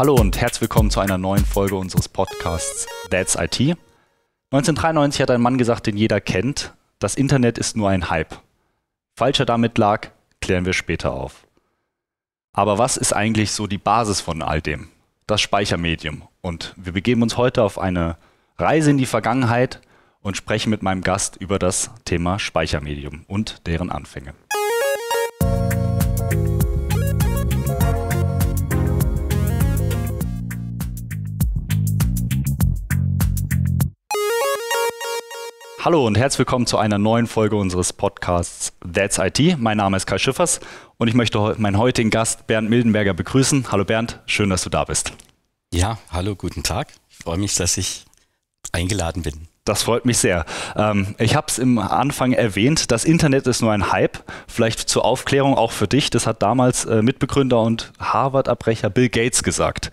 Hallo und herzlich willkommen zu einer neuen Folge unseres Podcasts That's IT. 1993 hat ein Mann gesagt, den jeder kennt, das Internet ist nur ein Hype. Falscher damit lag, klären wir später auf. Aber was ist eigentlich so die Basis von all dem? Das Speichermedium. Und wir begeben uns heute auf eine Reise in die Vergangenheit und sprechen mit meinem Gast über das Thema Speichermedium und deren Anfänge. Hallo und herzlich willkommen zu einer neuen Folge unseres Podcasts That's IT. Mein Name ist Kai Schiffers und ich möchte meinen heutigen Gast Bernd Mildenberger begrüßen. Hallo Bernd, schön, dass du da bist. Ja, hallo, guten Tag. Ich freue mich, dass ich eingeladen bin. Das freut mich sehr. Ähm, ich habe es im Anfang erwähnt, das Internet ist nur ein Hype. Vielleicht zur Aufklärung auch für dich. Das hat damals äh, Mitbegründer und Harvard-Abbrecher Bill Gates gesagt.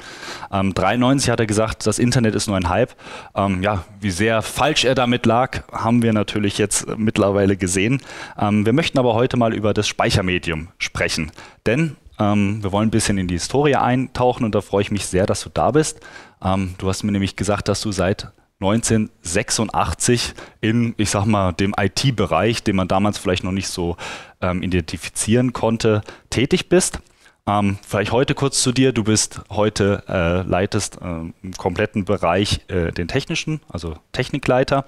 Ähm, hat er gesagt, das Internet ist nur ein Hype. Ähm, ja, wie sehr falsch er damit lag, haben wir natürlich jetzt mittlerweile gesehen. Ähm, wir möchten aber heute mal über das Speichermedium sprechen. Denn ähm, wir wollen ein bisschen in die Historie eintauchen und da freue ich mich sehr, dass du da bist. Ähm, du hast mir nämlich gesagt, dass du seit 1986 in, ich sag mal, dem IT-Bereich, den man damals vielleicht noch nicht so ähm, identifizieren konnte, tätig bist. Ähm, vielleicht heute kurz zu dir. Du bist heute, äh, leitest äh, im kompletten Bereich äh, den technischen, also Technikleiter.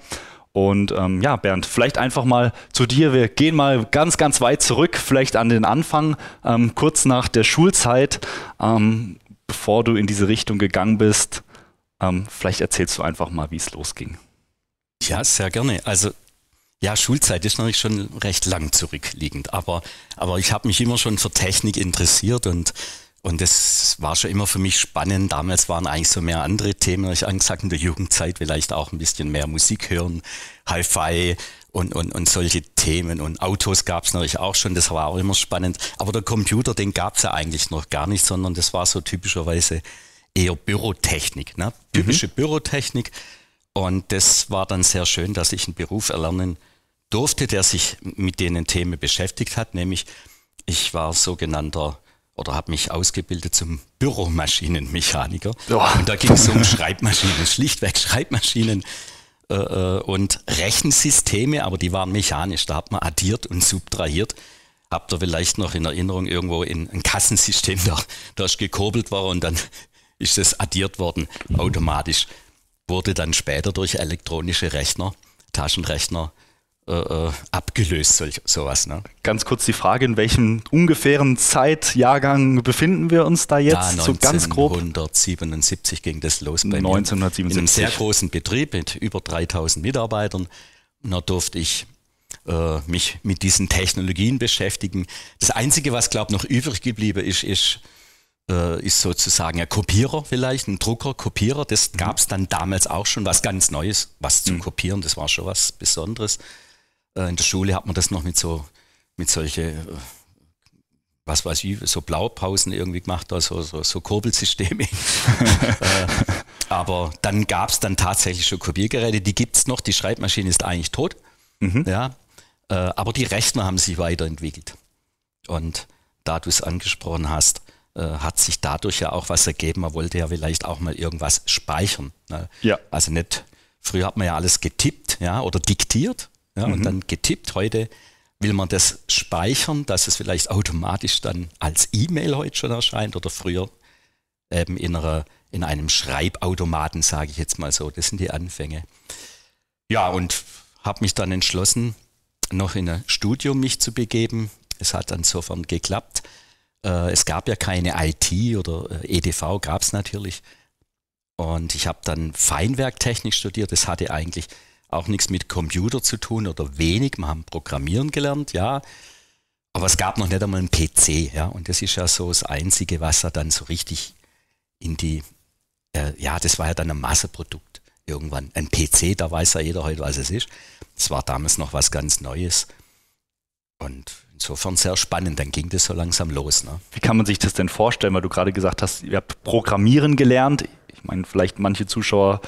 Und ähm, ja, Bernd, vielleicht einfach mal zu dir. Wir gehen mal ganz, ganz weit zurück, vielleicht an den Anfang, ähm, kurz nach der Schulzeit, ähm, bevor du in diese Richtung gegangen bist. Ähm, vielleicht erzählst du einfach mal, wie es losging. Ja, sehr gerne. Also ja, Schulzeit ist natürlich schon recht lang zurückliegend, aber, aber ich habe mich immer schon für Technik interessiert und, und das war schon immer für mich spannend. Damals waren eigentlich so mehr andere Themen. Ich angesagt in der Jugendzeit vielleicht auch ein bisschen mehr Musik hören, Hi-Fi und, und, und solche Themen. Und Autos gab es natürlich auch schon, das war auch immer spannend. Aber der Computer, den gab es ja eigentlich noch gar nicht, sondern das war so typischerweise eher Bürotechnik, ne? typische mhm. Bürotechnik. Und das war dann sehr schön, dass ich einen Beruf erlernen durfte, der sich mit denen Themen beschäftigt hat, nämlich ich war sogenannter oder habe mich ausgebildet zum Büromaschinenmechaniker. Oh. Und da ging es um Schreibmaschinen, schlichtweg Schreibmaschinen äh, äh, und Rechensysteme, aber die waren mechanisch. Da hat man addiert und subtrahiert. Habt ihr vielleicht noch in Erinnerung irgendwo in ein Kassensystem, da, da gekurbelt war und dann ist das addiert worden, automatisch. Wurde dann später durch elektronische Rechner, Taschenrechner, äh, äh, abgelöst, solch, sowas. Ne? Ganz kurz die Frage, in welchem ungefähren Zeitjahrgang befinden wir uns da jetzt? Da, so 1977 ganz grob. ging das los bei 1977. mir. In einem sehr großen Betrieb mit über 3000 Mitarbeitern. da durfte ich äh, mich mit diesen Technologien beschäftigen. Das Einzige, was, glaube ich, noch übrig geblieben ist, ist äh, ist sozusagen ein Kopierer vielleicht, ein Drucker, Kopierer. Das mhm. gab es dann damals auch schon, was ganz Neues, was zu mhm. kopieren, das war schon was Besonderes. Äh, in der Schule hat man das noch mit so, mit solche, äh, was weiß ich, so Blaupausen irgendwie gemacht, also so, so Kurbelsysteme. aber dann gab es dann tatsächlich schon Kopiergeräte, die gibt es noch, die Schreibmaschine ist eigentlich tot. Mhm. Ja, aber die Rechner haben sich weiterentwickelt. Und da du es angesprochen hast, äh, hat sich dadurch ja auch was ergeben. Man wollte ja vielleicht auch mal irgendwas speichern. Ne? Ja. Also nicht, früher hat man ja alles getippt ja, oder diktiert ja, mhm. und dann getippt. Heute will man das speichern, dass es vielleicht automatisch dann als E-Mail heute schon erscheint oder früher eben in, einer, in einem Schreibautomaten, sage ich jetzt mal so. Das sind die Anfänge. Ja, und habe mich dann entschlossen, noch in ein Studium mich zu begeben. Es hat dann sofern geklappt. Äh, es gab ja keine IT oder äh, EDV gab es natürlich. Und ich habe dann Feinwerktechnik studiert. Das hatte eigentlich auch nichts mit Computer zu tun oder wenig. Wir haben Programmieren gelernt, ja. Aber es gab noch nicht einmal einen PC, ja. Und das ist ja so das Einzige, was da dann so richtig in die, äh, ja, das war ja dann ein Masseprodukt irgendwann. Ein PC, da weiß ja jeder heute, was es ist. Das war damals noch was ganz Neues. Und Insofern sehr spannend, dann ging das so langsam los. Ne? Wie kann man sich das denn vorstellen, weil du gerade gesagt hast, ihr habt Programmieren gelernt. Ich meine, vielleicht manche Zuschauer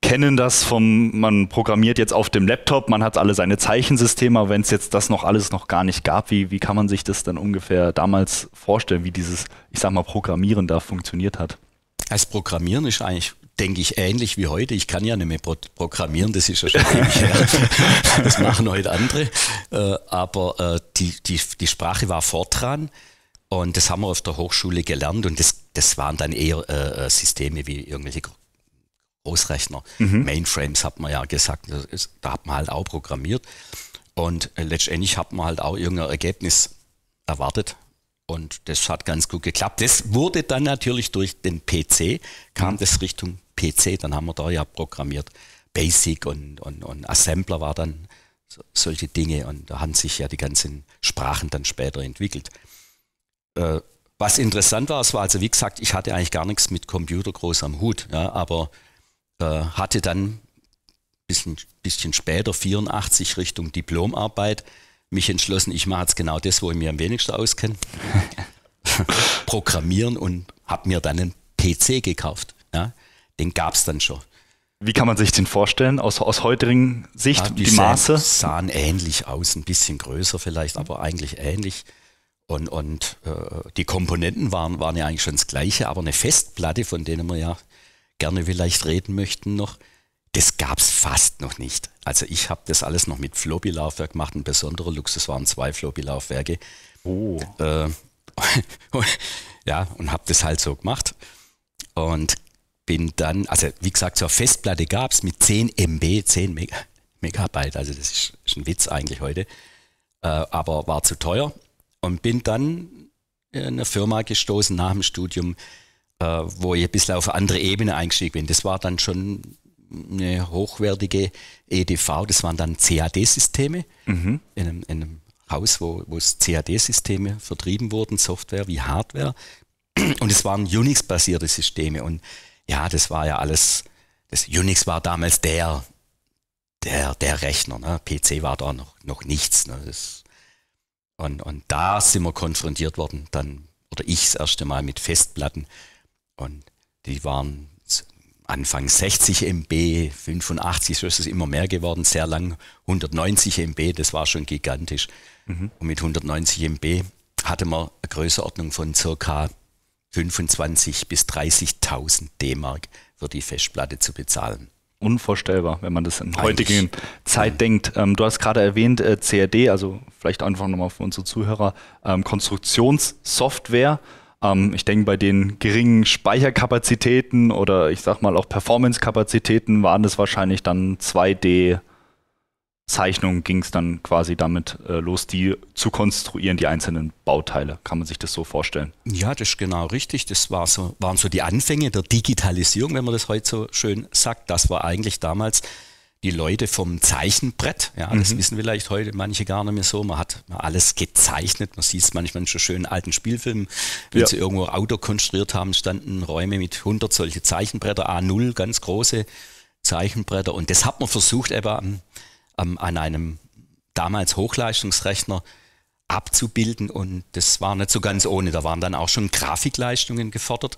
kennen das vom, man programmiert jetzt auf dem Laptop, man hat alle seine Zeichensysteme, wenn es jetzt das noch alles noch gar nicht gab, wie, wie kann man sich das dann ungefähr damals vorstellen, wie dieses, ich sag mal, Programmieren da funktioniert hat? Das Programmieren ist eigentlich denke ich, ähnlich wie heute. Ich kann ja nicht mehr programmieren, das ist ja schon ewig her. Das machen heute andere. Äh, aber äh, die, die, die Sprache war fortran und das haben wir auf der Hochschule gelernt und das, das waren dann eher äh, Systeme wie irgendwelche Großrechner. Mhm. Mainframes hat man ja gesagt, da hat man halt auch programmiert. Und letztendlich hat man halt auch irgendein Ergebnis erwartet und das hat ganz gut geklappt. Das wurde dann natürlich durch den PC, kam mhm. das Richtung PC, dann haben wir da ja programmiert. Basic und, und, und Assembler war dann so, solche Dinge und da haben sich ja die ganzen Sprachen dann später entwickelt. Äh, was interessant war, es war also wie gesagt, ich hatte eigentlich gar nichts mit Computer groß am Hut, ja, aber äh, hatte dann ein bisschen, bisschen später, 84 Richtung Diplomarbeit, mich entschlossen, ich mache jetzt genau das, wo ich mir am wenigsten auskenne. Programmieren und habe mir dann einen PC gekauft. Ja? Den gab es dann schon. Wie kann man sich den vorstellen aus, aus heutigen Sicht? Ja, die, die Maße? Sahen, sahen ähnlich aus, ein bisschen größer vielleicht, aber eigentlich ähnlich. Und, und äh, die Komponenten waren, waren ja eigentlich schon das Gleiche, aber eine Festplatte, von denen wir ja gerne vielleicht reden möchten noch, das gab es fast noch nicht. Also ich habe das alles noch mit Floppy-Laufwerk gemacht. Ein besonderer Luxus waren zwei Floppy-Laufwerke. Oh. Äh, ja, und habe das halt so gemacht. Und bin dann, also wie gesagt, zur Festplatte gab es mit 10 MB, 10 Meg Megabyte, also das ist, ist, ein Witz eigentlich heute, äh, aber war zu teuer. Und bin dann in eine Firma gestoßen nach dem Studium, äh, wo ich ein bisschen auf eine andere Ebene eingestiegen bin. Das war dann schon eine hochwertige EDV, das waren dann CAD-Systeme mhm. in, einem, in einem Haus, wo, wo CAD-Systeme vertrieben wurden, Software wie Hardware. Und es waren Unix-basierte Systeme. Und ja, das war ja alles, das Unix war damals der, der, der Rechner. Ne? PC war da noch, noch nichts. Ne? Das, und, und da sind wir konfrontiert worden, dann, oder ich das erste Mal mit Festplatten. Und die waren Anfang 60 MB, 85, so ist es immer mehr geworden, sehr lang 190 MB, das war schon gigantisch. Mhm. Und mit 190 MB hatte man eine Größenordnung von circa 25.000 bis 30.000 D-Mark für die Festplatte zu bezahlen. Unvorstellbar, wenn man das in heutigen Zeit ja. denkt. Ähm, du hast gerade erwähnt, äh, CRD, also vielleicht einfach nochmal für unsere Zuhörer, ähm, Konstruktionssoftware. Ähm, ich denke, bei den geringen Speicherkapazitäten oder ich sag mal auch Performance-Kapazitäten waren es wahrscheinlich dann 2D- zeichnungen ging es dann quasi damit äh, los, die zu konstruieren, die einzelnen Bauteile. Kann man sich das so vorstellen? Ja, das ist genau richtig. Das war so, waren so die Anfänge der Digitalisierung, wenn man das heute so schön sagt. Das war eigentlich damals die Leute vom Zeichenbrett. Ja, das mhm. wissen vielleicht heute manche gar nicht mehr so. Man hat alles gezeichnet. Man sieht es manchmal schon schönen alten Spielfilmen. Wenn ja. sie irgendwo Auto konstruiert haben, standen Räume mit 100 solche Zeichenbretter, A0, ganz große Zeichenbretter. Und das hat man versucht, etwa an, ähm, ähm, an einem damals Hochleistungsrechner abzubilden. Und das war nicht so ganz ohne. Da waren dann auch schon Grafikleistungen gefordert.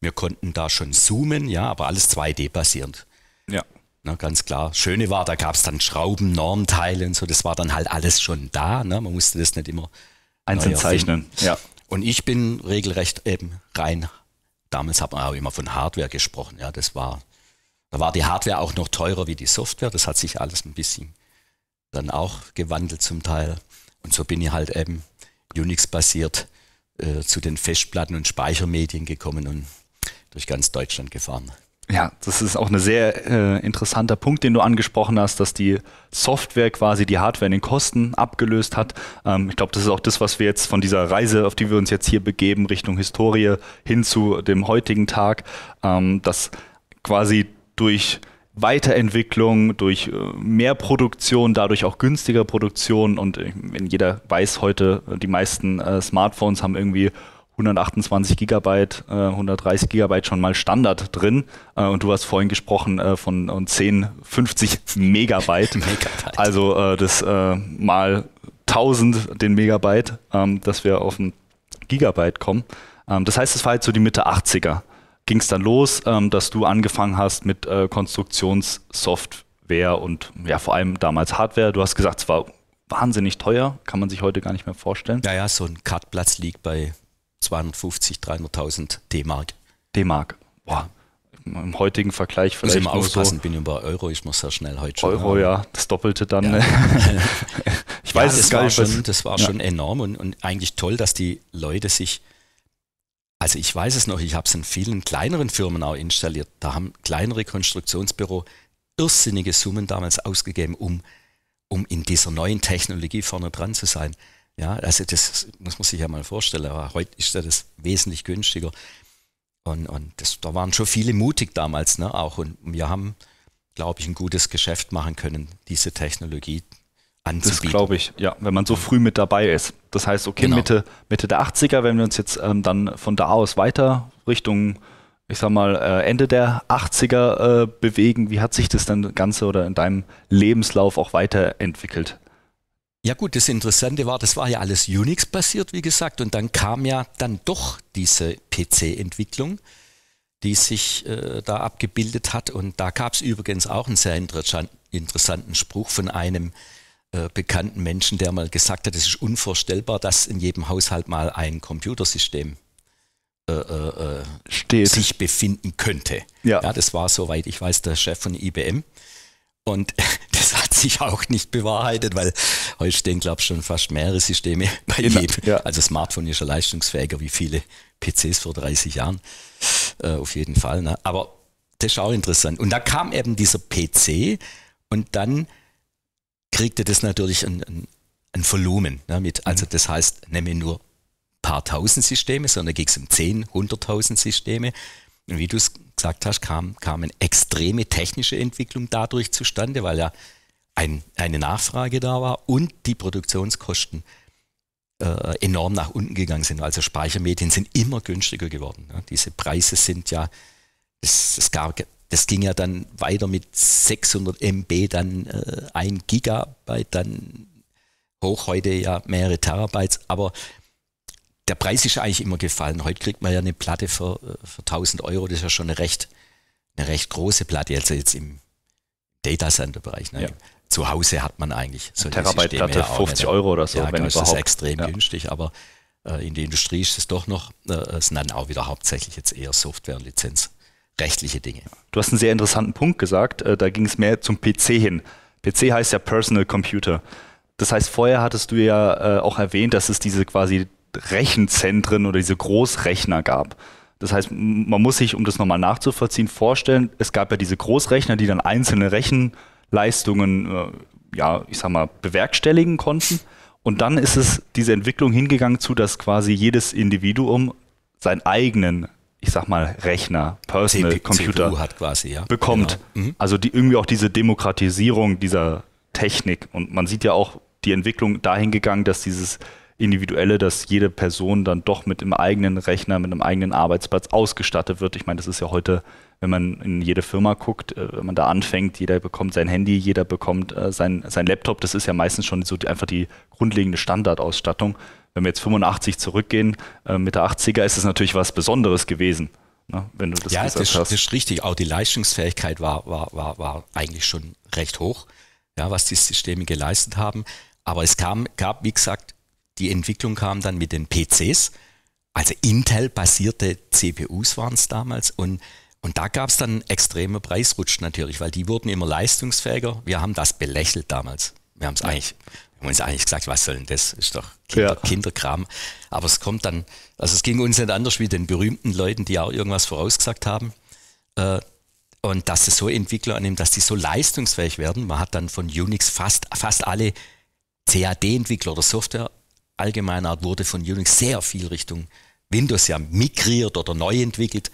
Wir konnten da schon zoomen, ja, aber alles 2D basierend. Ja. Ne, ganz klar. Schöne war, da gab es dann Schrauben, Normteile und so, das war dann halt alles schon da. Ne? Man musste das nicht immer einzeln zeichnen. Ja. Und ich bin regelrecht eben rein. Damals hat man auch immer von Hardware gesprochen. Ja, das war, da war die Hardware auch noch teurer wie die Software. Das hat sich alles ein bisschen dann auch gewandelt zum Teil. Und so bin ich halt eben Unix-basiert äh, zu den Festplatten und Speichermedien gekommen und durch ganz Deutschland gefahren. Ja, das ist auch ein sehr äh, interessanter Punkt, den du angesprochen hast, dass die Software quasi die Hardware in den Kosten abgelöst hat. Ähm, ich glaube, das ist auch das, was wir jetzt von dieser Reise, auf die wir uns jetzt hier begeben, Richtung Historie hin zu dem heutigen Tag, ähm, dass quasi durch Weiterentwicklung, durch äh, mehr Produktion, dadurch auch günstiger Produktion. Und äh, wenn jeder weiß heute, äh, die meisten äh, Smartphones haben irgendwie 128 GB, äh, 130 GB schon mal Standard drin. Äh, und du hast vorhin gesprochen äh, von um 10, 50 Megabyte. Megabyte. Also äh, das äh, mal 1000 den Megabyte, ähm, dass wir auf ein Gigabyte kommen. Ähm, das heißt, es war halt so die Mitte 80er. Ging es dann los, ähm, dass du angefangen hast mit äh, Konstruktionssoftware und ja, vor allem damals Hardware. Du hast gesagt, es war wahnsinnig teuer, kann man sich heute gar nicht mehr vorstellen. Ja, ja, so ein Kartplatz liegt bei 250, 300.000 D-Mark. D-Mark. Boah. Im heutigen Vergleich also vielleicht. Muss ich mal aufpassen, so bin über Euro, ich muss sehr schnell heute schon. Euro, ja, das Doppelte dann. Ja. Ne? ich weiß ja, es gar nicht. Schon, das war ja. schon enorm und, und eigentlich toll, dass die Leute sich also ich weiß es noch, ich habe es in vielen kleineren Firmen auch installiert. Da haben kleinere Konstruktionsbüro irrsinnige Summen damals ausgegeben, um, um in dieser neuen Technologie vorne dran zu sein. Ja, also das muss ich ja mal vorstellen, aber heute ist das wesentlich günstiger. Und, und das, da waren schon viele mutig damals, ne, auch. Und wir haben, glaube ich, ein gutes Geschäft machen können, diese Technologie anzubieten. Das glaube ich, ja, wenn man so früh mit dabei ist. Das heißt, okay, genau. Mitte, Mitte der 80er, wenn wir uns jetzt ähm, dann von da aus weiter Richtung, ich sag mal, äh, Ende der 80er äh, bewegen, wie hat sich das dann Ganze oder in deinem Lebenslauf auch weiterentwickelt? Ja gut, das Interessante war, das war ja alles Unix-basiert, wie gesagt, und dann kam ja dann doch diese PC-Entwicklung, die sich äh, da abgebildet hat. Und da gab es übrigens auch einen sehr interessanten Spruch von einem äh, bekannten Menschen, der mal gesagt hat, es ist unvorstellbar, dass in jedem Haushalt mal ein Computersystem äh, äh, äh sich befinden könnte. Ja. ja, das war soweit, ich weiß, der Chef von IBM. Und das hat sich auch nicht bewahrheitet, weil heute stehen, glaube ich, schon fast mehrere Systeme bei jedem. Ja. Also Smartphone ist ja leistungsfähiger wie viele PCs vor 30 Jahren. Äh, auf jeden Fall. Ne? Aber das ist auch interessant. Und da kam eben dieser PC und dann kriegte das natürlich ein, ein, ein Volumen. Ne, mit, mhm. also das heißt, nehme nur ein paar tausend Systeme, sondern ging es um zehn, hunderttausend Systeme. Und wie du es gesagt hast, kam, kam eine extreme technische Entwicklung dadurch zustande, weil ja ein, eine Nachfrage da war und die Produktionskosten äh, enorm nach unten gegangen sind. Also Speichermedien sind immer günstiger geworden. Ne? Diese Preise sind ja, es, es gab, das ging ja dann weiter mit 600 MB, dann äh, 1 Gigabyte, dann hoch heute ja mehrere Terabytes. Aber der Preis ist eigentlich immer gefallen. Heute kriegt man ja eine Platte für, äh, für 1000 Euro, das ist ja schon eine recht, eine recht große Platte, also jetzt im Data Center Bereich. Ne? Ja. Zu Hause hat man eigentlich so eine Terabyte Platte, ja 50 Euro oder so. Ja, wenn ist überhaupt. das extrem ja. günstig, aber äh, in der Industrie ist es doch noch, äh, es sind dann auch wieder hauptsächlich jetzt eher Software- und Rechtliche Dinge. Du hast einen sehr interessanten Punkt gesagt, äh, da ging es mehr zum PC hin. PC heißt ja Personal Computer. Das heißt, vorher hattest du ja äh, auch erwähnt, dass es diese quasi Rechenzentren oder diese Großrechner gab. Das heißt, man muss sich, um das nochmal nachzuvollziehen, vorstellen, es gab ja diese Großrechner, die dann einzelne Rechenleistungen, äh, ja, ich sag mal, bewerkstelligen konnten. Und dann ist es diese Entwicklung hingegangen zu, dass quasi jedes Individuum seinen eigenen, ich sag mal, Rechner, Personal CPU Computer hat quasi, ja. bekommt. Genau. Mhm. Also die, irgendwie auch diese Demokratisierung dieser Technik. Und man sieht ja auch die Entwicklung dahingegangen, dass dieses Individuelle, dass jede Person dann doch mit einem eigenen Rechner, mit einem eigenen Arbeitsplatz ausgestattet wird. Ich meine, das ist ja heute, wenn man in jede Firma guckt, äh, wenn man da anfängt, jeder bekommt sein Handy, jeder bekommt äh, sein, sein Laptop. Das ist ja meistens schon so die, einfach die grundlegende Standardausstattung. Wenn wir jetzt 85 zurückgehen, mit der 80er ist es natürlich was Besonderes gewesen. Ne, wenn du das ja, das, hast. das ist richtig. Auch die Leistungsfähigkeit war, war, war, war eigentlich schon recht hoch, ja, was die Systeme geleistet haben. Aber es kam, gab, wie gesagt, die Entwicklung kam dann mit den PCs, also Intel-basierte CPUs waren es damals und und da gab es dann extreme Preisrutsch natürlich, weil die wurden immer leistungsfähiger. Wir haben das belächelt damals. Wir haben es ja. eigentlich, haben uns eigentlich gesagt, was soll denn das? Ist doch Kinder, ja. Kinderkram. Aber es kommt dann, also es ging uns nicht anders wie den berühmten Leuten, die auch irgendwas vorausgesagt haben. Äh, und dass es so Entwickler annehmen, dass die so leistungsfähig werden. Man hat dann von Unix fast, fast alle CAD-Entwickler oder Software allgemeiner Art wurde von Unix sehr viel Richtung Windows ja migriert oder neu entwickelt.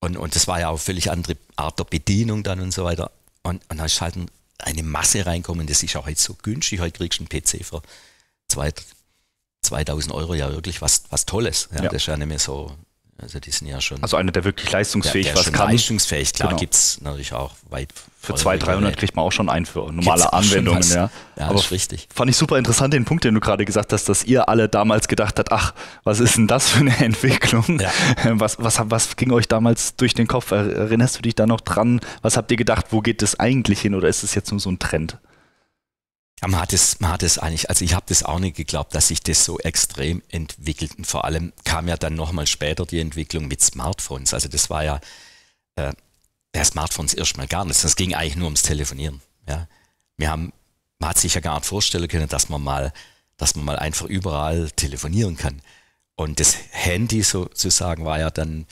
Und, und das war ja auch eine völlig andere Art der Bedienung dann und so weiter. Und, und da ist halt eine Masse reinkommen, das ist auch heute so günstig. Heute kriegst du einen PC für 2000 Euro ja wirklich was, was Tolles. Ja, ja. Das ist ja nicht mehr so also die sind ja schon. Also einer, der wirklich leistungsfähig der, der was kann. Leistungsfähig, klar, genau. gibt es natürlich auch weit. Für 200, 300 kriegt man auch schon ein für normale Anwendungen, ja. Ja, Aber ist richtig. Fand ich super interessant den Punkt, den du gerade gesagt hast, dass ihr alle damals gedacht habt, ach, was ist denn das für eine Entwicklung? Ja. Ähm, was, was, was ging euch damals durch den Kopf? Erinnerst du dich da noch dran? Was habt ihr gedacht, wo geht das eigentlich hin oder ist es jetzt nur so ein Trend? Ja, man hat es, man hat es eigentlich, also ich habe das auch nicht geglaubt, dass sich das so extrem entwickelt. Und vor allem kam ja dann nochmal später die Entwicklung mit Smartphones. Also das war ja äh, der Smartphones erstmal gar nichts. Das ging eigentlich nur ums Telefonieren. Ja. Wir haben, man hat sich ja gar nicht vorstellen können, dass man mal, dass man mal einfach überall telefonieren kann. Und das Handy sozusagen war ja dann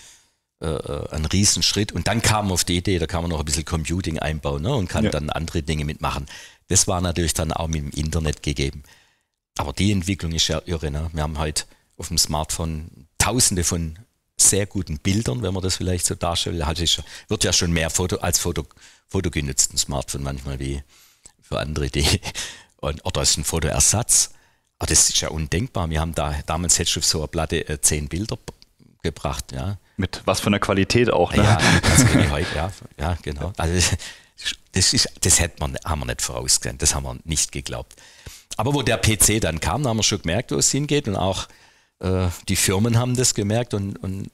äh, äh, ein Riesenschritt. Und dann kam auf die Idee, da kann man noch ein bisschen Computing einbauen ne, und kann ja. dann andere Dinge mitmachen. Das war natürlich dann auch mit dem Internet gegeben. Aber die Entwicklung ist ja irre. Ne? Wir haben heute auf dem Smartphone tausende von sehr guten Bildern, wenn man das vielleicht so darstellen will. Also ist, wird ja schon mehr Foto als Foto, Foto genutzt, ein Smartphone manchmal wie für andere Dinge. Und, oder ist ein Fotoersatz. Aber das ist ja undenkbar. Wir haben da damals hätte auf so einer Platte äh, zehn Bilder gebracht, ja. Mit was für einer Qualität auch, ne? Ja, das ich heute, ja, ja, genau. Also das, ist, das hat man, haben wir nicht vorausgesehen, das haben wir nicht geglaubt. Aber wo der PC dann kam, da haben wir schon gemerkt, wo es hingeht und auch äh, die Firmen haben das gemerkt und, und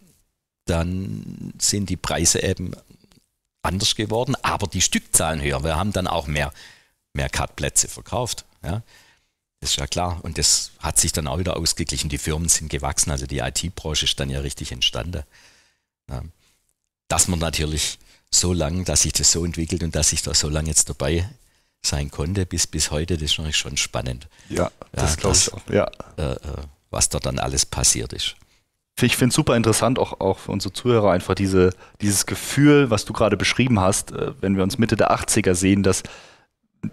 dann sind die Preise eben anders geworden, aber die Stückzahlen höher. Wir haben dann auch mehr, mehr Cut-Plätze verkauft. Ja. Das ist ja klar. Und das hat sich dann auch wieder ausgeglichen. Die Firmen sind gewachsen, also die IT-Branche ist dann ja richtig entstanden. Ja. Dass man natürlich so lang, dass sich das so entwickelt und dass ich da so lange jetzt dabei sein konnte, bis, bis heute, das ist schon spannend. Ja, das ja, glaube ich auch. Ja. Äh, äh, was da dann alles passiert ist. Ich finde es super interessant, auch, auch für unsere Zuhörer einfach diese, dieses Gefühl, was du gerade beschrieben hast, äh, wenn wir uns Mitte der 80er sehen, dass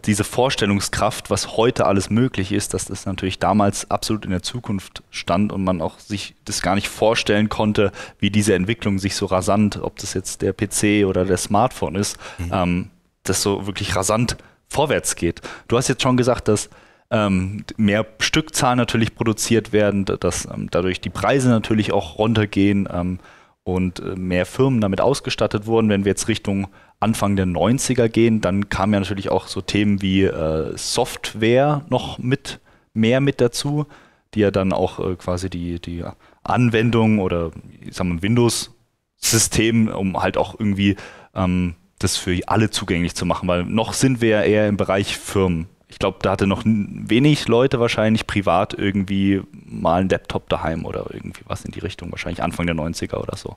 diese Vorstellungskraft, was heute alles möglich ist, dass das natürlich damals absolut in der Zukunft stand und man auch sich das gar nicht vorstellen konnte, wie diese Entwicklung sich so rasant, ob das jetzt der PC oder der Smartphone ist, mhm. ähm, das so wirklich rasant vorwärts geht. Du hast jetzt schon gesagt, dass ähm, mehr Stückzahlen natürlich produziert werden, dass ähm, dadurch die Preise natürlich auch runtergehen ähm, und äh, mehr Firmen damit ausgestattet wurden, wenn wir jetzt Richtung Anfang der 90er gehen, dann kamen ja natürlich auch so Themen wie äh, Software noch mit, mehr mit dazu, die ja dann auch äh, quasi die, die Anwendung oder ich sag mal Windows-System, um halt auch irgendwie ähm, das für alle zugänglich zu machen, weil noch sind wir ja eher im Bereich Firmen. Ich glaube, da hatte noch wenig Leute wahrscheinlich privat irgendwie mal einen Laptop daheim oder irgendwie was in die Richtung, wahrscheinlich Anfang der 90er oder so.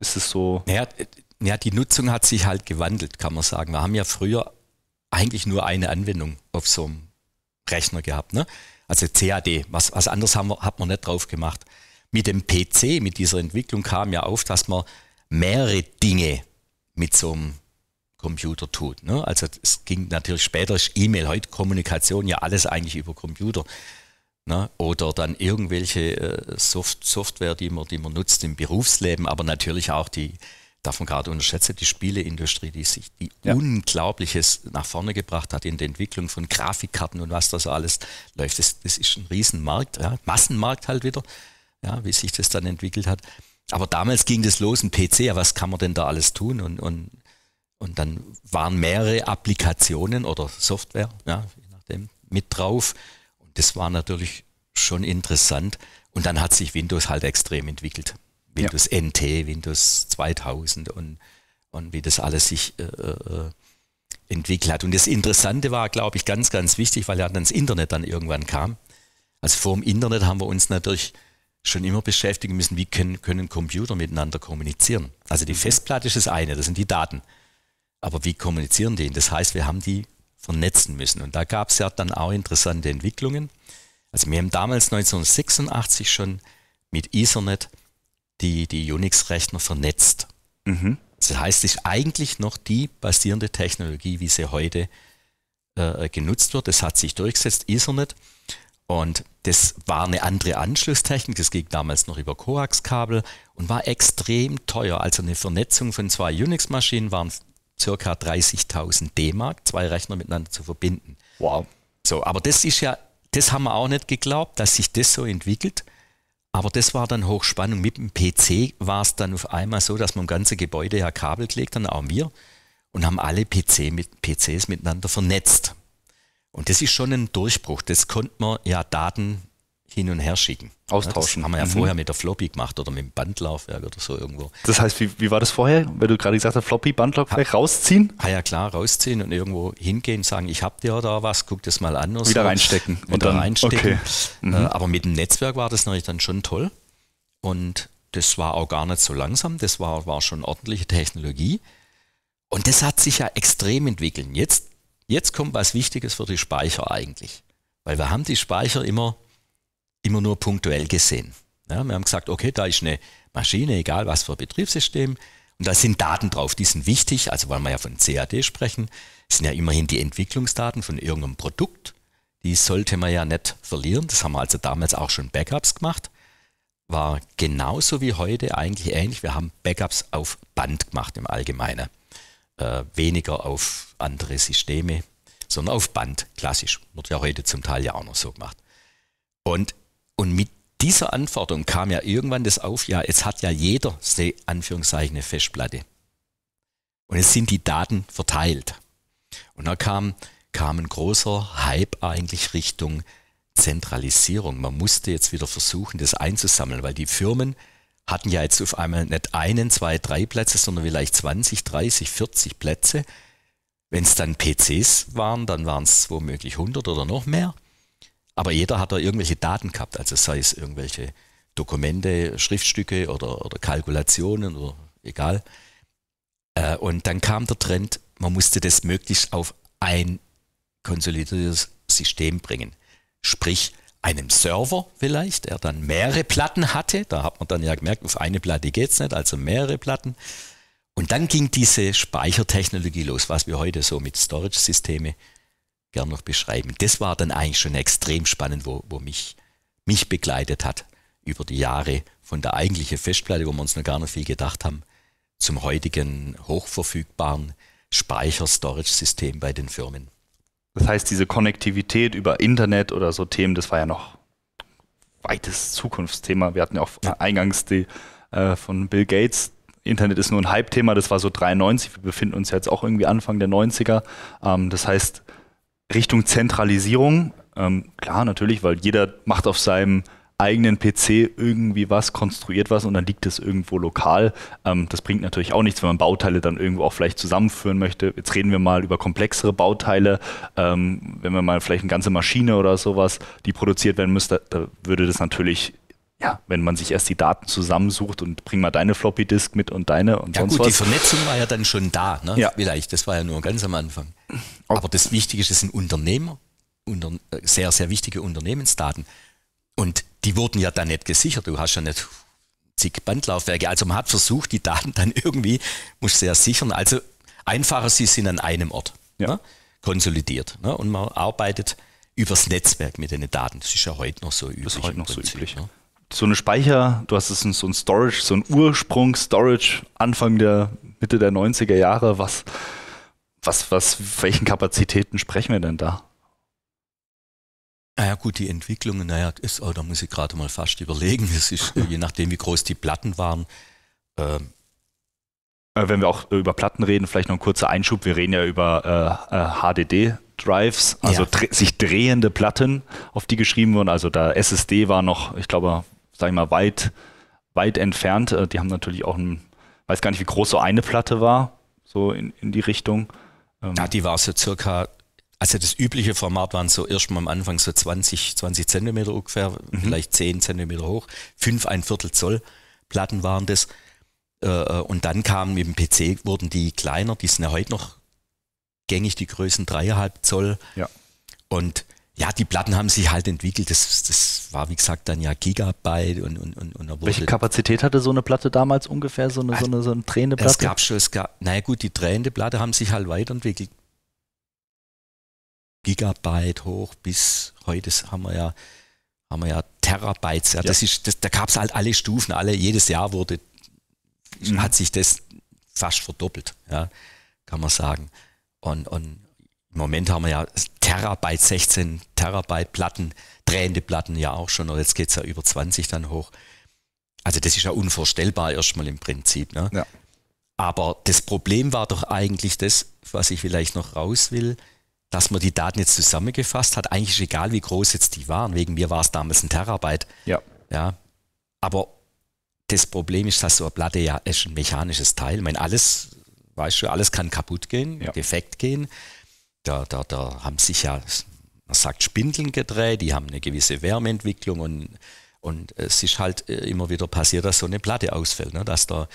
Ist es so? Naja, ja, die Nutzung hat sich halt gewandelt, kann man sagen. Wir haben ja früher eigentlich nur eine Anwendung auf so einem Rechner gehabt. Ne? Also CAD, was, was anderes haben wir, hat man nicht drauf gemacht. Mit dem PC, mit dieser Entwicklung kam ja auf, dass man mehrere Dinge mit so einem Computer tut. Ne? Also es ging natürlich später, E-Mail, heute Kommunikation, ja alles eigentlich über Computer. Ne? Oder dann irgendwelche äh, Soft Software, die man, die man nutzt im Berufsleben, aber natürlich auch die, darf man gerade unterschätzen, die Spieleindustrie, die sich die ja. Unglaubliches nach vorne gebracht hat in der Entwicklung von Grafikkarten und was da so alles läuft. Das, das ist ein Riesenmarkt, ja, Massenmarkt halt wieder, ja, wie sich das dann entwickelt hat. Aber damals ging das los, ein PC, ja, was kann man denn da alles tun? Und, und, und dann waren mehrere Applikationen oder Software, ja, je nachdem, mit drauf. Und das war natürlich schon interessant. Und dann hat sich Windows halt extrem entwickelt. Windows ja. NT, Windows 2000 und, und wie das alles sich äh, äh entwickelt hat. Und das Interessante war, glaube ich, ganz, ganz wichtig, weil ja dann das Internet dann irgendwann kam. Also vor dem Internet haben wir uns natürlich schon immer beschäftigen müssen, wie können, können Computer miteinander kommunizieren. Also die mhm. Festplatte ist das eine, das sind die Daten. Aber wie kommunizieren die? Das heißt, wir haben die vernetzen müssen. Und da gab es ja dann auch interessante Entwicklungen. Also wir haben damals 1986 schon mit Ethernet die, die Unix-Rechner vernetzt. Mhm. Das heißt, es ist eigentlich noch die basierende Technologie, wie sie heute äh, genutzt wird. Das hat sich durchgesetzt, Ethernet. Und das war eine andere Anschlusstechnik. Das ging damals noch über Coax-Kabel und war extrem teuer. Also eine Vernetzung von zwei Unix-Maschinen waren circa 30.000 D-Mark, zwei Rechner miteinander zu verbinden. Wow. So, aber das ist ja, das haben wir auch nicht geglaubt, dass sich das so entwickelt. Aber das war dann Hochspannung. Mit dem PC war es dann auf einmal so, dass man im ganzen Gebäude ja Kabel gelegt haben, auch wir, und haben alle PC mit, PCs miteinander vernetzt. Und das ist schon ein Durchbruch. Das konnte man ja Daten hin und her schicken. Austauschen. Ja, haben wir ja mhm. vorher mit der Floppy gemacht oder mit dem Bandlaufwerk oder so irgendwo. Das heißt, wie, wie war das vorher, weil du gerade gesagt hast, Floppy, Bandlaufwerk, ha rausziehen? Ah ja, klar, rausziehen und irgendwo hingehen, sagen, ich hab dir da was, guck das mal an. wieder so. reinstecken. Wieder und dann, reinstecken. Okay. Äh, mhm. aber mit dem Netzwerk war das natürlich dann schon toll. Und das war auch gar nicht so langsam, das war, war schon ordentliche Technologie. Und das hat sich ja extrem entwickelt. Jetzt, jetzt kommt was Wichtiges für die Speicher eigentlich. Weil wir haben die Speicher immer immer nur punktuell gesehen. Ja, wir haben gesagt, okay, da ist eine Maschine, egal was für Betriebssystem, und da sind Daten drauf, die sind wichtig, also weil wir ja von CAD sprechen, sind ja immerhin die Entwicklungsdaten von irgendeinem Produkt, die sollte man ja nicht verlieren. Das haben wir also damals auch schon Backups gemacht. War genauso wie heute eigentlich ähnlich. Wir haben Backups auf Band gemacht im Allgemeinen. Äh, weniger auf andere Systeme, sondern auf Band, klassisch. Wird ja heute zum Teil ja auch noch so gemacht. Und und mit dieser Anforderung kam ja irgendwann das auf, ja, jetzt hat ja jeder, Anführungszeichen, eine Festplatte. Und jetzt sind die Daten verteilt. Und da kam, kam ein großer Hype eigentlich Richtung Zentralisierung. Man musste jetzt wieder versuchen, das einzusammeln, weil die Firmen hatten ja jetzt auf einmal nicht einen, zwei, drei Plätze, sondern vielleicht 20, 30, 40 Plätze. Wenn es dann PCs waren, dann waren es womöglich 100 oder noch mehr. Aber jeder hat da irgendwelche Daten gehabt, also sei es irgendwelche Dokumente, Schriftstücke oder, oder Kalkulationen oder egal. Äh, und dann kam der Trend, man musste das möglichst auf ein konsolidiertes System bringen. Sprich, einem Server vielleicht, der dann mehrere Platten hatte. Da hat man dann ja gemerkt, auf eine Platte geht es nicht, also mehrere Platten. Und dann ging diese Speichertechnologie los, was wir heute so mit Storage-Systeme äh, gern noch beschreiben. Das war dann eigentlich schon extrem spannend, wo, wo mich, mich begleitet hat über die Jahre von der eigentlichen Festplatte, wo wir uns noch gar nicht viel gedacht haben, zum heutigen hochverfügbaren Speicher-Storage-System bei den Firmen. Das heißt, diese Konnektivität über Internet oder so Themen, das war ja noch weites Zukunftsthema. Wir hatten ja auch ja. eingangs die äh, von Bill Gates. Internet ist nur ein Hype-Thema, das war so 93. Wir befinden uns jetzt auch irgendwie Anfang der 90er. Ähm, das heißt, Richtung Zentralisierung. Ähm, klar, natürlich, weil jeder macht auf seinem eigenen PC irgendwie was, konstruiert was und dann liegt es irgendwo lokal. Ähm, das bringt natürlich auch nichts, wenn man Bauteile dann irgendwo auch vielleicht zusammenführen möchte. Jetzt reden wir mal über komplexere Bauteile. Ähm, wenn wir mal vielleicht eine ganze Maschine oder sowas, die produziert werden müsste, da würde das natürlich ja. Wenn man sich erst die Daten zusammensucht und bring mal deine Floppy Disk mit und deine und ja, sonst gut, was. Die Vernetzung war ja dann schon da, ne? ja. vielleicht. Das war ja nur ganz am Anfang. Aber das Wichtige ist, das sind Unternehmer, unter, äh, sehr, sehr wichtige Unternehmensdaten. Und die wurden ja dann nicht gesichert. Du hast ja nicht zig Bandlaufwerke. Also man hat versucht, die Daten dann irgendwie, muss sehr sichern. Also einfacher, sie sind an einem Ort ja. ne? konsolidiert. Ne? Und man arbeitet übers Netzwerk mit den Daten. Das ist ja heute noch so üblich. Das ist heute noch so üblich. Ne? so eine Speicher, du hast es so ein Storage, so ein Ursprung-Storage Anfang der Mitte der 90er Jahre, was, was, was, welchen Kapazitäten sprechen wir denn da? Naja gut, die Entwicklung, naja, ist, oh, da muss ich gerade mal fast überlegen, es ist, je nachdem wie groß die Platten waren. Ähm, äh, Wenn wir auch über Platten reden, vielleicht noch ein kurzer Einschub, wir reden ja über äh, HDD, äh, Drives, also ja. sich drehende Platten, auf die geschrieben wurden. Also da SSD war noch, ich glaube, sag ich mal, weit, weit entfernt. Äh, die haben natürlich auch ein, weiß gar nicht, wie groß so eine Platte war, so in, in die Richtung. Ähm, ja, die war so circa also das übliche Format waren so erstmal am Anfang so 20, 20 Zentimeter ungefähr, mhm. vielleicht 10 Zentimeter hoch, 5, ein Viertel Zoll Platten waren das. Äh, äh, und dann kamen mit dem PC, wurden die kleiner, die sind ja heute noch gängig, die Größen dreieinhalb Zoll. Ja. Und ja, die Platten haben sich halt entwickelt. Das, das war, wie gesagt, dann ja Gigabyte und, und, und, und Welche Kapazität hatte so eine Platte damals ungefähr, so eine, also, so eine, so eine drehende Platte? Es gab schon, es gab, naja gut, die drehende Platte haben sich halt weiterentwickelt. Gigabyte hoch bis heute haben wir ja, haben wir ja Terabytes. Ja, ja. Das ist, das, da gab es halt alle Stufen, alle, jedes Jahr wurde, mhm. hat sich das fast verdoppelt, ja, kann man sagen. Und, und im Moment haben wir ja Terabyte, 16 Terabyte Platten, drehende Platten ja auch schon, und jetzt geht es ja über 20 dann hoch. Also das ist ja unvorstellbar erstmal im Prinzip. Ne? Ja. Aber das Problem war doch eigentlich das, was ich vielleicht noch raus will, dass man die Daten jetzt zusammengefasst hat. Eigentlich ist egal, wie groß jetzt die waren. Wegen mir war es damals ein Terabyte. Ja. ja. Aber das Problem ist, dass so eine Platte ja ist ein mechanisches Teil. Ich meine, alles, weißt du, alles kann kaputt gehen, ja. defekt gehen da, da, da haben sich ja, man sagt, Spindeln gedreht, die haben eine gewisse Wärmeentwicklung und, und äh, es ist halt äh, immer wieder passiert, dass so eine Platte ausfällt, ne? dass da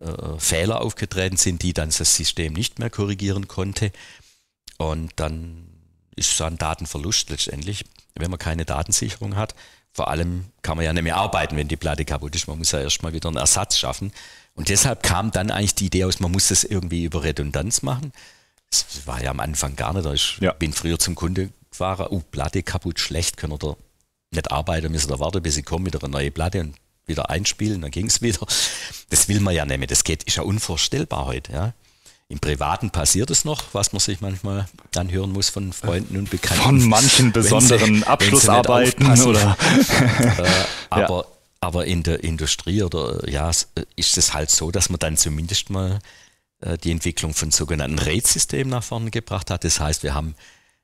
äh, Fehler aufgetreten sind, die dann das System nicht mehr korrigieren konnte. Und dann ist so ein Datenverlust letztendlich, wenn man keine Datensicherung hat. Vor allem kann man ja nicht mehr arbeiten, wenn die Platte kaputt ist. Man muss ja erstmal wieder einen Ersatz schaffen. Und deshalb kam dann eigentlich die Idee aus, man muss das irgendwie über Redundanz machen. Es war ja am Anfang gar nicht. Ich ja. bin früher zum Kunde gefahren, oh, Platte kaputt, schlecht, können wir da nicht arbeiten, müssen da warten, bis sie kommen mit einer neuen Platte und wieder einspielen, dann ging es wieder. Das will man ja nicht mehr. Das geht, ist ja unvorstellbar heute. Ja. Im Privaten passiert es noch, was man sich manchmal dann hören muss von Freunden und Bekannten. Von manchen besonderen sie, Abschlussarbeiten oder. äh, aber, ja. aber in der Industrie oder ja, ist es halt so, dass man dann zumindest mal äh, die Entwicklung von sogenannten RAID-Systemen nach vorne gebracht hat. Das heißt, wir haben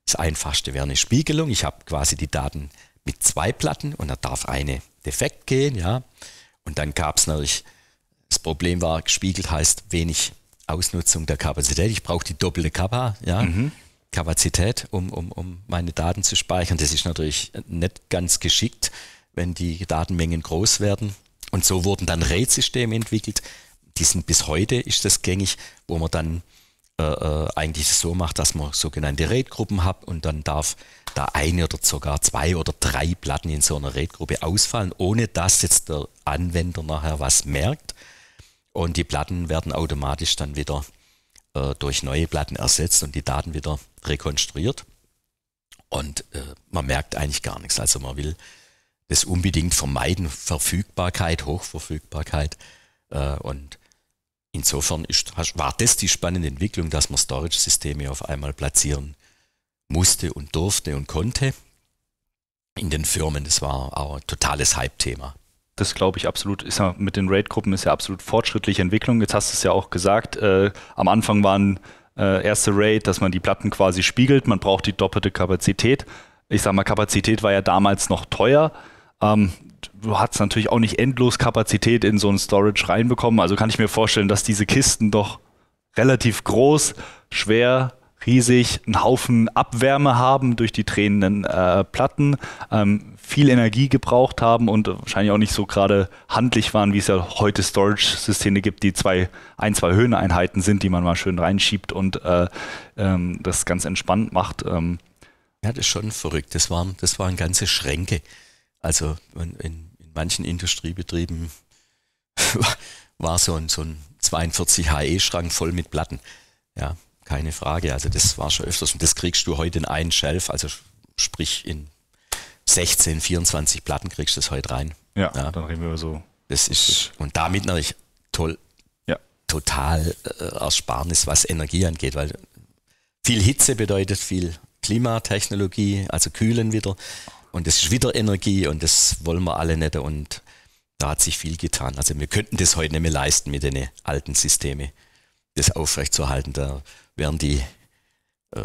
das Einfachste wäre eine Spiegelung. Ich habe quasi die Daten mit zwei Platten und da darf eine defekt gehen, ja. Und dann gab es natürlich, das Problem war, gespiegelt heißt wenig Ausnutzung der Kapazität. Ich brauche die doppelte Kappa, ja, mhm. Kapazität, um, um, um meine Daten zu speichern. Das ist natürlich nicht ganz geschickt, wenn die Datenmengen groß werden. Und so wurden dann RAID-Systeme entwickelt, die sind bis heute ist das gängig, wo man dann äh, äh eigentlich so macht, dass man sogenannte RAID-Gruppen hat und dann darf da eine oder sogar zwei oder drei Platten in so einer RAID-Gruppe ausfallen, ohne dass jetzt der Anwender nachher was merkt. Und die Platten werden automatisch dann wieder äh, durch neue Platten ersetzt und die Daten wieder rekonstruiert. Und äh, man merkt eigentlich gar nichts. Also man will das unbedingt vermeiden, Verfügbarkeit, Hochverfügbarkeit. Äh, und Insofern ist, war das die spannende Entwicklung, dass man Storage-Systeme auf einmal platzieren musste und durfte und konnte in den Firmen. Das war auch ein totales Hype-Thema. Das glaube ich absolut. Ist ja, mit den Raid-Gruppen ist ja absolut fortschrittliche Entwicklung. Jetzt hast du es ja auch gesagt. Äh, am Anfang waren äh, erste Raid, dass man die Platten quasi spiegelt. Man braucht die doppelte Kapazität. Ich sage mal, Kapazität war ja damals noch teuer. Ähm, du hast natürlich auch nicht endlos Kapazität in so ein Storage reinbekommen. Also kann ich mir vorstellen, dass diese Kisten doch relativ groß, schwer, riesig, einen Haufen Abwärme haben durch die tränenden äh, Platten, ähm, viel Energie gebraucht haben und wahrscheinlich auch nicht so gerade handlich waren, wie es ja heute Storage-Systeme gibt, die zwei, ein, zwei Höheneinheiten sind, die man mal schön reinschiebt und äh, ähm, das ganz entspannt macht. Ähm. Ja, das ist schon verrückt. Das waren, das waren ganze Schränke. Also in, in, manchen Industriebetrieben war so ein, so ein 42 HE-Schrank voll mit Platten. Ja, keine Frage. Also das war schon öfters und das kriegst du heute in einen Shelf, also sprich in 16, 24 Platten kriegst du das heute rein. Ja, ja. dann reden wir über so. Das ist, und damit natürlich toll, ja. total äh, Ersparnis, was Energie angeht, weil viel Hitze bedeutet viel Klimatechnologie, also kühlen wieder. Und das ist wieder Energie und das wollen wir alle nicht. Und da hat sich viel getan. Also wir könnten das heute nicht mehr leisten mit den alten Systemen, das aufrechtzuerhalten. Da wären die, äh,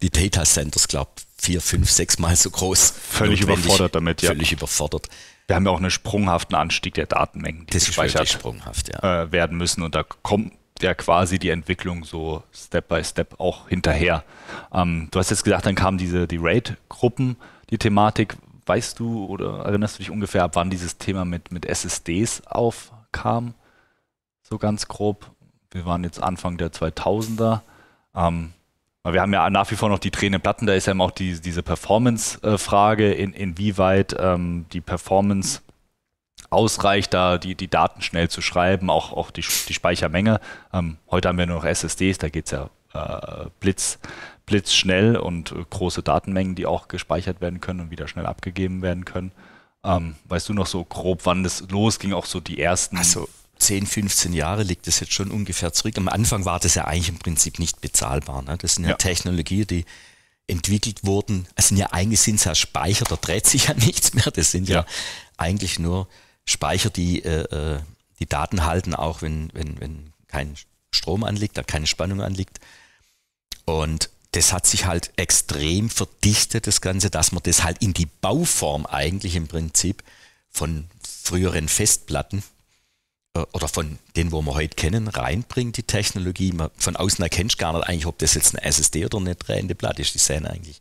die Data Centers, glaube ich, vier, fünf, sechs Mal so groß. Völlig notwendig. überfordert damit, ja. Völlig überfordert. Wir haben ja auch einen sprunghaften Anstieg der Datenmengen, die das gespeichert sprunghaft, ja. Äh, werden müssen. Und da kommt ja quasi die Entwicklung so Step by Step auch hinterher. Ähm, du hast jetzt gesagt, dann kamen diese die RAID-Gruppen die Thematik. Weißt du oder erinnerst du dich ungefähr, ab wann dieses Thema mit, mit SSDs aufkam? So ganz grob. Wir waren jetzt Anfang der 2000er. Ähm, wir haben ja nach wie vor noch die drehenden Platten, da ist ja eben auch die, diese Performance-Frage, äh, in, inwieweit ähm, die Performance ausreicht, da die, die Daten schnell zu schreiben, auch, auch die, die Speichermenge. Ähm, heute haben wir nur noch SSDs, da geht es ja äh, blitz, blitzschnell und äh, große Datenmengen, die auch gespeichert werden können und wieder schnell abgegeben werden können. Ähm, weißt du noch so grob, wann das losging, auch so die ersten? Also 10, 15 Jahre liegt das jetzt schon ungefähr zurück. Am Anfang war das ja eigentlich im Prinzip nicht bezahlbar. Ne? Das sind ja, ja. Technologie, die entwickelt wurden. Also ja, eigentlich sind es ja Speicher, da dreht sich ja nichts mehr. Das sind ja, ja eigentlich nur Speicher, die äh, äh, die Daten halten, auch wenn, wenn, wenn kein Strom anliegt, da keine Spannung anliegt. Und das hat sich halt extrem verdichtet, das Ganze, dass man das halt in die Bauform eigentlich im Prinzip von früheren Festplatten äh, oder von denen, wo wir heute kennen, reinbringt, die Technologie. von außen erkennst du gar nicht eigentlich, ob das jetzt eine SSD oder eine drehende Platte ist. Die sehen eigentlich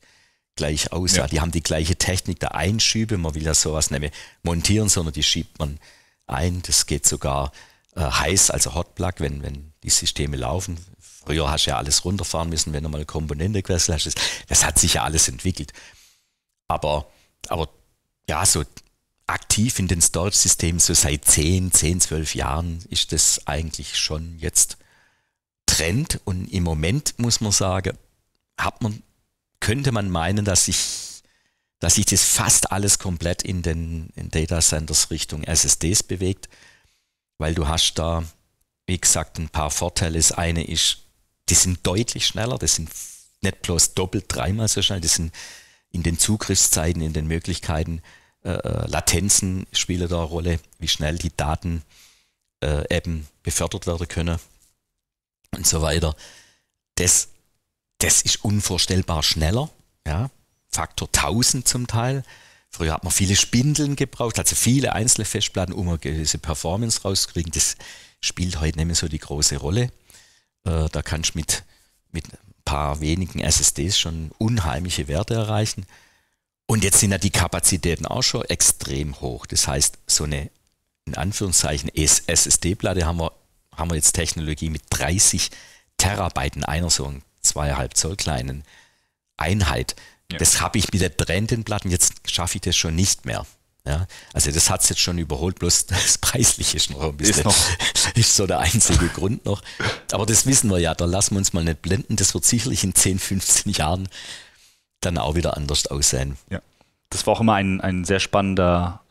gleich aus. Ja. ja. Die haben die gleiche Technik der Einschübe. Man will ja sowas nicht mehr montieren, sondern die schiebt man ein. Das geht sogar äh, heiß, also Hotplug, wenn, wenn die Systeme laufen, Früher hast du ja alles runterfahren müssen, wenn du mal eine Komponente gewechselt hast. Das, hat sich ja alles entwickelt. Aber, aber ja, so aktiv in den Storage-Systemen, so seit 10, 10, 12 Jahren ist das eigentlich schon jetzt Trend. Und im Moment muss man sagen, hat man, könnte man meinen, dass sich dass sich das fast alles komplett in den in Data Centers Richtung SSDs bewegt, weil du hast da, wie gesagt, ein paar Vorteile. Das eine ist, die sind deutlich schneller, das sind nicht bloß doppelt, dreimal so schnell, das sind in den Zugriffszeiten, in den Möglichkeiten, äh, äh Latenzen spielen da eine Rolle, wie schnell die Daten äh, eben befördert werden können und so weiter. Das, das ist unvorstellbar schneller, ja, Faktor 1000 zum Teil. Früher hat man viele Spindeln gebraucht, also viele einzelne Festplatten, um eine gewisse Performance rauszukriegen. Das spielt heute nicht mehr so die große Rolle. Äh, da kannst du mit, mit ein paar wenigen SSDs schon unheimliche Werte erreichen. Und jetzt sind ja die Kapazitäten auch schon extrem hoch. Das heißt, so eine in Anführungszeichen SSD-Platte haben wir, haben wir jetzt Technologie mit 30 Terabyte in einer so zweieinhalb Zoll kleinen Einheit. Ja. Das habe ich mit der brennenden Platten, jetzt schaffe ich das schon nicht mehr. Ja, also das hat es jetzt schon überholt, bloß das Preisliche ist noch ein bisschen, ist, noch. ist so der einzige Grund noch. Aber das wissen wir ja, da lassen wir uns mal nicht blenden, das wird sicherlich in 10, 15 Jahren dann auch wieder anders aussehen. Ja, das war auch immer ein, ein sehr spannender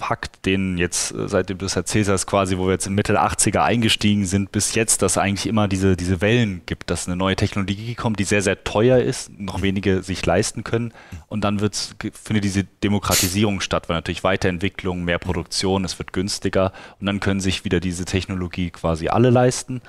Fakt, den jetzt, äh, seitdem das Herr Cäsars quasi, wo wir jetzt in Mitte 80er eingestiegen sind, bis jetzt, dass eigentlich immer diese, diese Wellen gibt, dass eine neue Technologie kommt, die sehr, sehr teuer ist, noch wenige sich leisten können. Und dann wird's, findet diese Demokratisierung statt, weil natürlich Weiterentwicklung, mehr Produktion, es wird günstiger. Und dann können sich wieder diese Technologie quasi alle leisten.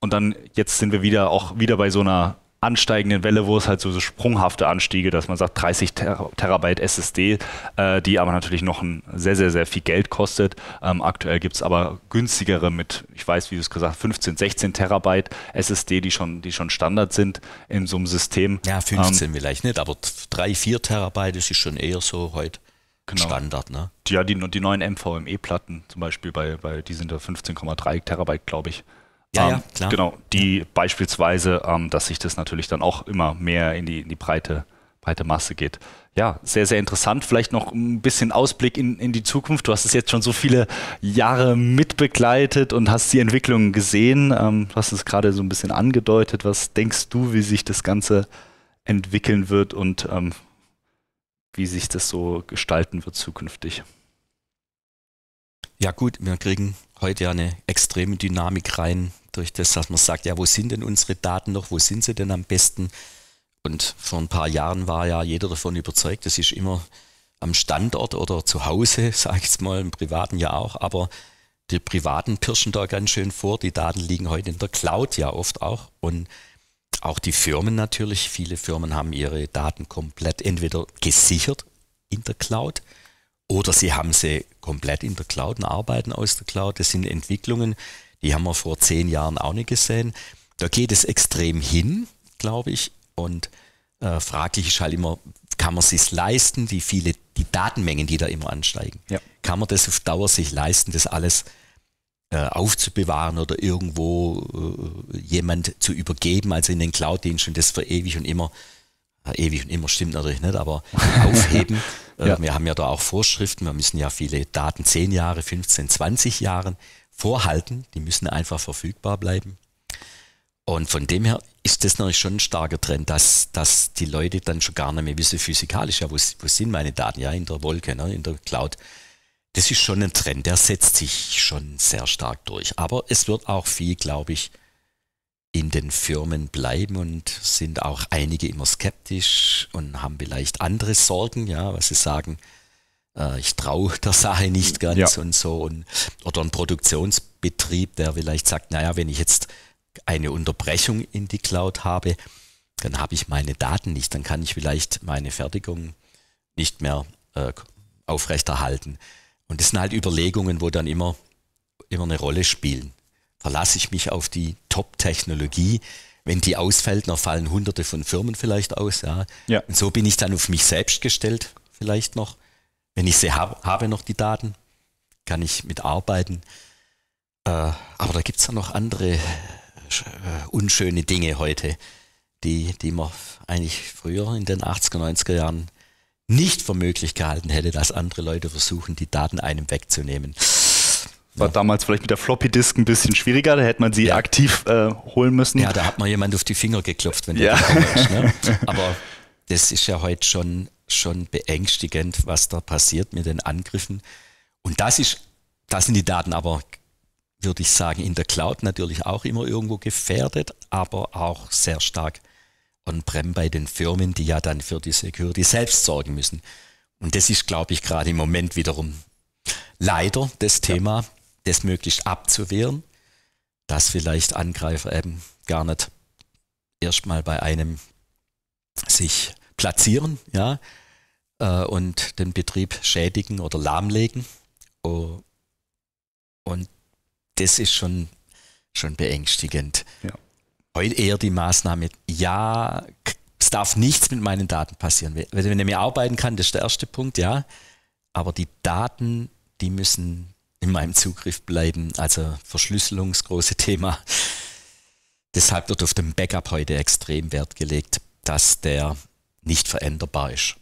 Und dann, jetzt sind wir wieder auch wieder bei so einer ansteigenden Welle, wo es halt so, so sprunghafte Anstiege, dass man sagt 30 Ter Terabyte SSD, äh, die aber natürlich noch ein sehr, sehr, sehr viel Geld kostet. Ähm, aktuell gibt es aber günstigere mit, ich weiß, wie du es gesagt hast, 15, 16 Terabyte SSD, die schon, die schon Standard sind in so einem System. Ja, 15 ähm, vielleicht nicht, aber 3, 4 Terabyte ist schon eher so heute. Genau. Standard, ne? Ja, die, die neuen MVME-Platten zum Beispiel, bei, bei, die sind da 15,3 Terabyte, glaube ich. Ja, ähm, ja, klar. Genau, die ja. beispielsweise, ähm, dass sich das natürlich dann auch immer mehr in die, in die breite, breite Masse geht. Ja, sehr, sehr interessant. Vielleicht noch ein bisschen Ausblick in, in die Zukunft. Du hast es jetzt schon so viele Jahre mitbegleitet und hast die Entwicklungen gesehen. Ähm, du hast es gerade so ein bisschen angedeutet. Was denkst du, wie sich das Ganze entwickeln wird und ähm, wie sich das so gestalten wird zukünftig? Ja gut, wir kriegen heute ja eine extreme Dynamik rein durch das, dass man sagt, ja, wo sind denn unsere Daten noch, wo sind sie denn am besten? Und vor ein paar Jahren war ja jeder davon überzeugt, das ist immer am Standort oder zu Hause, sage ich jetzt mal, im Privaten ja auch, aber die Privaten pirschen da ganz schön vor, die Daten liegen heute in der Cloud ja oft auch und auch die Firmen natürlich, viele Firmen haben ihre Daten komplett entweder gesichert in der Cloud oder sie haben sie komplett in der Cloud und arbeiten aus der Cloud. Das sind Entwicklungen, die haben wir vor zehn Jahren auch nicht gesehen. Da geht es extrem hin, glaube ich. Und äh, fraglich ist halt immer, kann man sich leisten, wie viele, die Datenmengen, die da immer ansteigen, ja. kann man das auf Dauer sich leisten, das alles äh, aufzubewahren oder irgendwo äh, jemand zu übergeben, also in den Cloud-Dienst und das für ewig und immer äh, ewig und immer stimmt natürlich nicht, aber aufheben. ja. Äh, wir haben ja da auch Vorschriften, wir müssen ja viele Daten zehn Jahre, 15, 20 Jahren vorhalten, die müssen einfach verfügbar bleiben. Und von dem her ist das natürlich schon ein starker Trend, dass, dass die Leute dann schon gar nicht mehr wissen, physikalisch, ja, wo, wo sind meine Daten? Ja, in der Wolke, ne, in der Cloud. Das ist schon ein Trend, der setzt sich schon sehr stark durch. Aber es wird auch viel, glaube ich, in den Firmen bleiben und sind auch einige immer skeptisch und haben vielleicht andere Sorgen, ja, was sie sagen äh, ich traue der Sache nicht ganz ja. und so. Und, oder ein Produktionsbetrieb, der vielleicht sagt, naja, wenn ich jetzt eine Unterbrechung in die Cloud habe, dann habe ich meine Daten nicht, dann kann ich vielleicht meine Fertigung nicht mehr äh, aufrechterhalten. Und das sind halt Überlegungen, wo dann immer, immer eine Rolle spielen. Verlasse ich mich auf die Top-Technologie? Wenn die ausfällt, dann fallen hunderte von Firmen vielleicht aus. Ja. ja. Und so bin ich dann auf mich selbst gestellt, vielleicht noch. Wenn ich sie hab, habe noch die Daten, kann ich mitarbeiten. Äh, aber da gibt es ja noch andere äh, unschöne Dinge heute, die, die man eigentlich früher in den 80er, 90er Jahren nicht für möglich gehalten hätte, dass andere Leute versuchen, die Daten einem wegzunehmen. War ja. damals vielleicht mit der Floppy Disk ein bisschen schwieriger, da hätte man sie ja. aktiv äh, holen müssen. Ja, da hat man jemand auf die Finger geklopft, wenn ja. der ja. ist. Ne? Aber das ist ja heute schon schon beängstigend, was da passiert mit den Angriffen. Und das ist, das sind die Daten aber, würde ich sagen, in der Cloud natürlich auch immer irgendwo gefährdet, aber auch sehr stark on-prem bei den Firmen, die ja dann für die Security selbst sorgen müssen. Und das ist, glaube ich, gerade im Moment wiederum leider das Thema, ja. das möglichst abzuwehren, dass vielleicht Angreifer eben gar nicht erstmal bei einem sich platzieren, ja, äh, und den Betrieb schädigen oder lahmlegen. Oh, und das ist schon, schon beängstigend. Ja. Heute eher die Maßnahme, ja, es darf nichts mit meinen Daten passieren. Wenn er mir arbeiten kann, das ist der erste Punkt, ja. Aber die Daten, die müssen in meinem Zugriff bleiben. Also Verschlüsselung, das große Thema. Deshalb wird auf dem Backup heute extrem Wert gelegt, dass der nicht veränderbar ist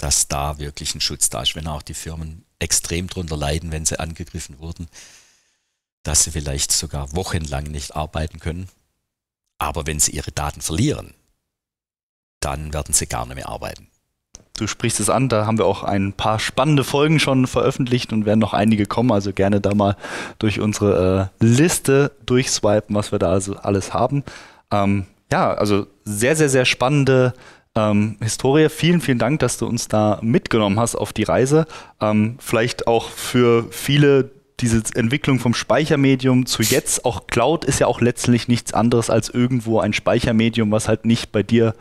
dass da wirklich ein Schutz da ist, wenn auch die Firmen extrem drunter leiden, wenn sie angegriffen wurden, dass sie vielleicht sogar wochenlang nicht arbeiten können. Aber wenn sie ihre Daten verlieren, dann werden sie gar nicht mehr arbeiten. Du sprichst es an, da haben wir auch ein paar spannende Folgen schon veröffentlicht und werden noch einige kommen. Also gerne da mal durch unsere äh, Liste durchswipen, was wir da also alles haben. Ähm, ja, also sehr, sehr, sehr spannende ähm, Historia, vielen, vielen Dank, dass du uns da mitgenommen hast auf die Reise. Ähm, vielleicht auch für viele diese Entwicklung vom Speichermedium zu jetzt. Auch Cloud ist ja auch letztlich nichts anderes als irgendwo ein Speichermedium, was halt nicht bei dir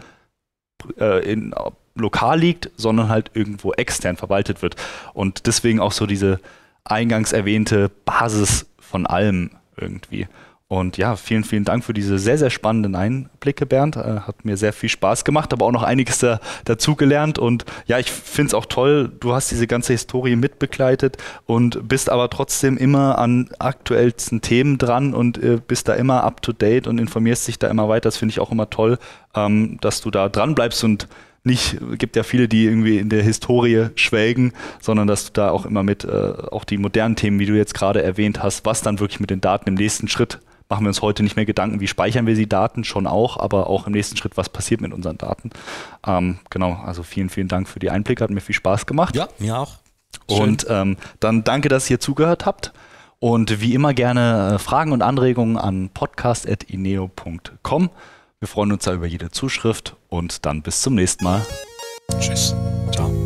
äh, in, äh, lokal liegt, sondern halt irgendwo extern verwaltet wird. Und deswegen auch so diese eingangs erwähnte Basis von allem irgendwie. Und ja, vielen, vielen Dank für diese sehr, sehr spannenden Einblicke, Bernd. Äh, hat mir sehr viel Spaß gemacht, aber auch noch einiges da, dazugelernt. Und ja, ich finde es auch toll, du hast diese ganze Historie mitbegleitet und bist aber trotzdem immer an aktuellsten Themen dran und äh, bist da immer up to date und informierst dich da immer weiter. Das finde ich auch immer toll, ähm, dass du da dran bleibst und nicht, gibt ja viele, die irgendwie in der Historie schwelgen, sondern dass du da auch immer mit äh, auch die modernen Themen, wie du jetzt gerade erwähnt hast, was dann wirklich mit den Daten im nächsten Schritt machen wir uns heute nicht mehr Gedanken, wie speichern wir die Daten, schon auch, aber auch im nächsten Schritt, was passiert mit unseren Daten. Ähm, genau, also vielen, vielen Dank für die Einblicke, hat mir viel Spaß gemacht. Ja, mir auch. Schön. Und ähm, dann danke, dass ihr zugehört habt. Und wie immer gerne äh, Fragen und Anregungen an podcast.ineo.com. Wir freuen uns da über jede Zuschrift und dann bis zum nächsten Mal. Tschüss. Ciao.